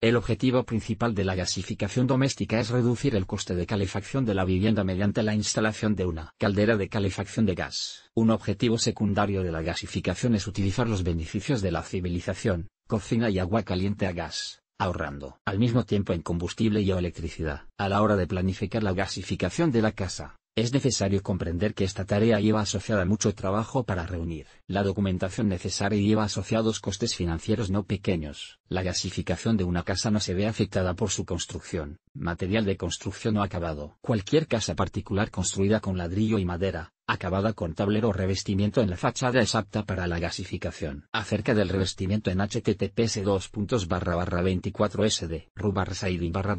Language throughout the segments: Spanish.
El objetivo principal de la gasificación doméstica es reducir el coste de calefacción de la vivienda mediante la instalación de una caldera de calefacción de gas. Un objetivo secundario de la gasificación es utilizar los beneficios de la civilización, cocina y agua caliente a gas, ahorrando al mismo tiempo en combustible y electricidad. A la hora de planificar la gasificación de la casa, es necesario comprender que esta tarea lleva asociada mucho trabajo para reunir la documentación necesaria y lleva asociados costes financieros no pequeños. La gasificación de una casa no se ve afectada por su construcción, material de construcción no acabado. Cualquier casa particular construida con ladrillo y madera, acabada con tablero o revestimiento en la fachada es apta para la gasificación. Acerca del revestimiento en https 224 24 sd rubarsaidin barra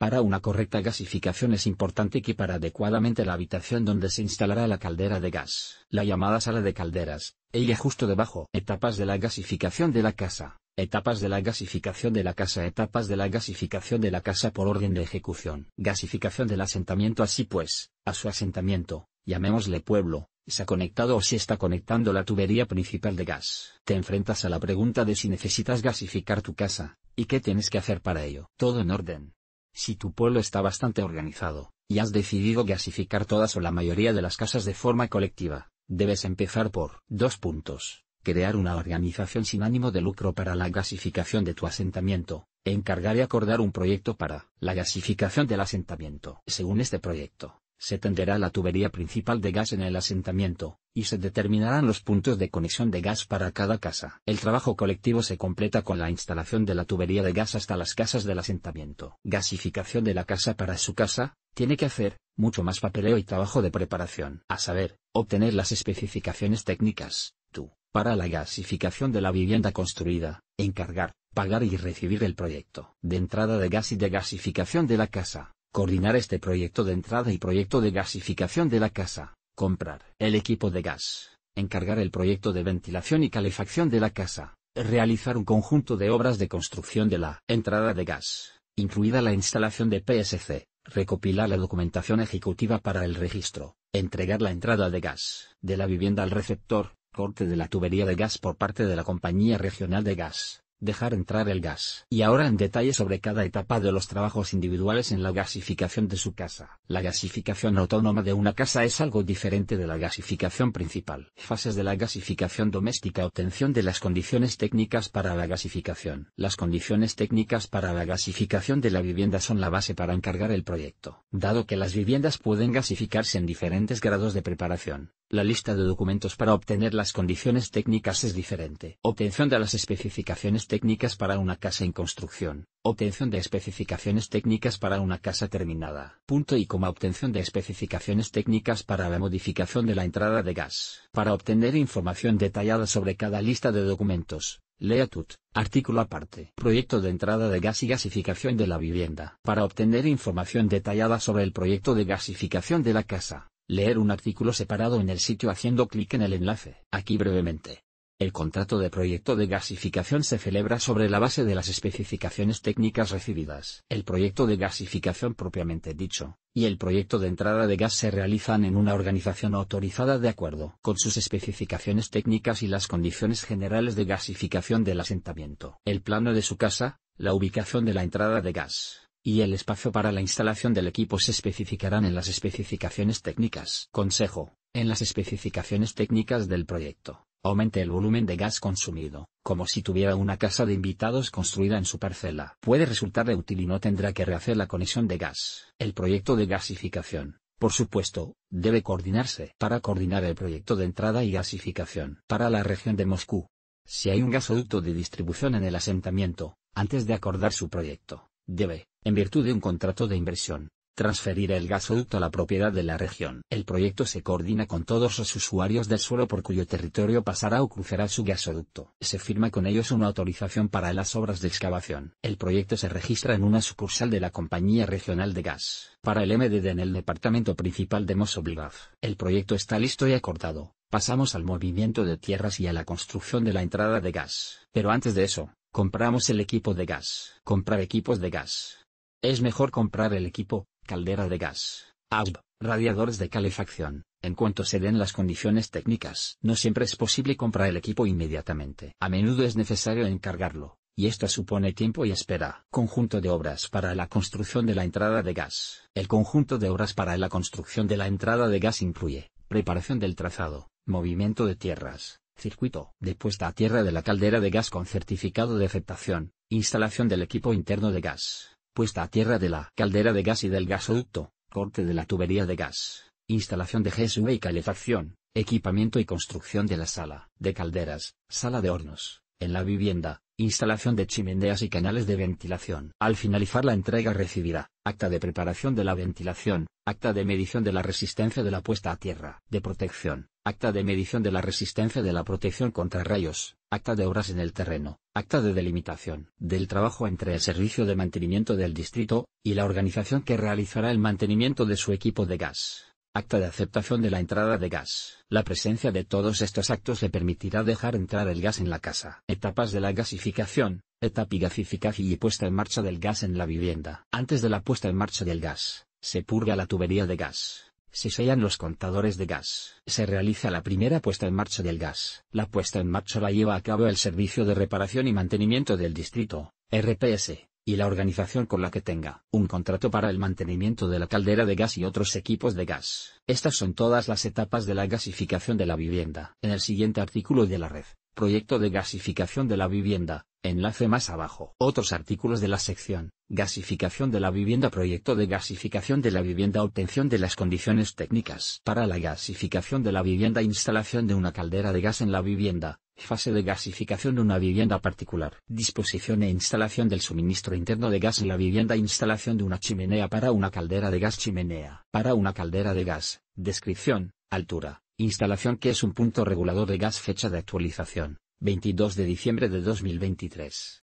para una correcta gasificación es importante equipar adecuadamente la habitación donde se instalará la caldera de gas, la llamada sala de calderas, ella justo debajo. Etapas de la gasificación de la casa. Etapas de la gasificación de la casa. Etapas de la gasificación de la casa por orden de ejecución. Gasificación del asentamiento. Así pues, a su asentamiento, llamémosle pueblo, se ha conectado o se está conectando la tubería principal de gas. Te enfrentas a la pregunta de si necesitas gasificar tu casa, y qué tienes que hacer para ello. Todo en orden. Si tu pueblo está bastante organizado, y has decidido gasificar todas o la mayoría de las casas de forma colectiva, debes empezar por dos puntos. Crear una organización sin ánimo de lucro para la gasificación de tu asentamiento, encargar y acordar un proyecto para la gasificación del asentamiento. Según este proyecto, se tenderá la tubería principal de gas en el asentamiento, y se determinarán los puntos de conexión de gas para cada casa. El trabajo colectivo se completa con la instalación de la tubería de gas hasta las casas del asentamiento. Gasificación de la casa para su casa, tiene que hacer, mucho más papeleo y trabajo de preparación. A saber, obtener las especificaciones técnicas, tú, para la gasificación de la vivienda construida, encargar, pagar y recibir el proyecto de entrada de gas y de gasificación de la casa coordinar este proyecto de entrada y proyecto de gasificación de la casa, comprar el equipo de gas, encargar el proyecto de ventilación y calefacción de la casa, realizar un conjunto de obras de construcción de la entrada de gas, incluida la instalación de PSC, recopilar la documentación ejecutiva para el registro, entregar la entrada de gas de la vivienda al receptor, corte de la tubería de gas por parte de la Compañía Regional de Gas, dejar entrar el gas. Y ahora en detalle sobre cada etapa de los trabajos individuales en la gasificación de su casa. La gasificación autónoma de una casa es algo diferente de la gasificación principal. Fases de la gasificación doméstica Obtención de las condiciones técnicas para la gasificación. Las condiciones técnicas para la gasificación de la vivienda son la base para encargar el proyecto. Dado que las viviendas pueden gasificarse en diferentes grados de preparación, la lista de documentos para obtener las condiciones técnicas es diferente. Obtención de las especificaciones técnicas para una casa en construcción. Obtención de especificaciones técnicas para una casa terminada. Punto y coma obtención de especificaciones técnicas para la modificación de la entrada de gas. Para obtener información detallada sobre cada lista de documentos, Lea tut, artículo aparte. Proyecto de entrada de gas y gasificación de la vivienda. Para obtener información detallada sobre el proyecto de gasificación de la casa, Leer un artículo separado en el sitio haciendo clic en el enlace. Aquí brevemente. El contrato de proyecto de gasificación se celebra sobre la base de las especificaciones técnicas recibidas. El proyecto de gasificación propiamente dicho, y el proyecto de entrada de gas se realizan en una organización autorizada de acuerdo con sus especificaciones técnicas y las condiciones generales de gasificación del asentamiento. El plano de su casa, la ubicación de la entrada de gas, y el espacio para la instalación del equipo se especificarán en las especificaciones técnicas. Consejo, en las especificaciones técnicas del proyecto, aumente el volumen de gas consumido, como si tuviera una casa de invitados construida en su parcela. Puede resultar de útil y no tendrá que rehacer la conexión de gas. El proyecto de gasificación, por supuesto, debe coordinarse para coordinar el proyecto de entrada y gasificación para la región de Moscú. Si hay un gasoducto de distribución en el asentamiento, antes de acordar su proyecto, debe, en virtud de un contrato de inversión, transferirá el gasoducto a la propiedad de la región. El proyecto se coordina con todos los usuarios del suelo por cuyo territorio pasará o cruzará su gasoducto. Se firma con ellos una autorización para las obras de excavación. El proyecto se registra en una sucursal de la Compañía Regional de Gas. Para el MDD en el departamento principal de Mosobligaf. El proyecto está listo y acordado. Pasamos al movimiento de tierras y a la construcción de la entrada de gas. Pero antes de eso, compramos el equipo de gas. Comprar equipos de gas. Es mejor comprar el equipo, caldera de gas, radiadores de calefacción, en cuanto se den las condiciones técnicas. No siempre es posible comprar el equipo inmediatamente. A menudo es necesario encargarlo, y esto supone tiempo y espera. Conjunto de obras para la construcción de la entrada de gas. El conjunto de obras para la construcción de la entrada de gas incluye preparación del trazado, movimiento de tierras, circuito de puesta a tierra de la caldera de gas con certificado de aceptación, instalación del equipo interno de gas, puesta a tierra de la caldera de gas y del gasoducto, corte de la tubería de gas, instalación de GSV y calefacción, equipamiento y construcción de la sala de calderas, sala de hornos, en la vivienda, instalación de chimeneas y canales de ventilación. Al finalizar la entrega recibirá, acta de preparación de la ventilación, acta de medición de la resistencia de la puesta a tierra, de protección, acta de medición de la resistencia de la protección contra rayos, acta de obras en el terreno, acta de delimitación del trabajo entre el servicio de mantenimiento del distrito, y la organización que realizará el mantenimiento de su equipo de gas, acta de aceptación de la entrada de gas. La presencia de todos estos actos le permitirá dejar entrar el gas en la casa. Etapas de la gasificación, etapa y gasificación y puesta en marcha del gas en la vivienda. Antes de la puesta en marcha del gas, se purga la tubería de gas se sellan los contadores de gas. Se realiza la primera puesta en marcha del gas. La puesta en marcha la lleva a cabo el Servicio de Reparación y Mantenimiento del Distrito, RPS, y la organización con la que tenga un contrato para el mantenimiento de la caldera de gas y otros equipos de gas. Estas son todas las etapas de la gasificación de la vivienda. En el siguiente artículo de la red, Proyecto de gasificación de la vivienda, Enlace más abajo. Otros artículos de la sección. Gasificación de la vivienda Proyecto de gasificación de la vivienda Obtención de las condiciones técnicas para la gasificación de la vivienda Instalación de una caldera de gas en la vivienda. Fase de gasificación de una vivienda particular. Disposición e instalación del suministro interno de gas en la vivienda. Instalación de una chimenea para una caldera de gas. Chimenea para una caldera de gas. Descripción, altura, instalación que es un punto regulador de gas. Fecha de actualización. 22 de diciembre de 2023.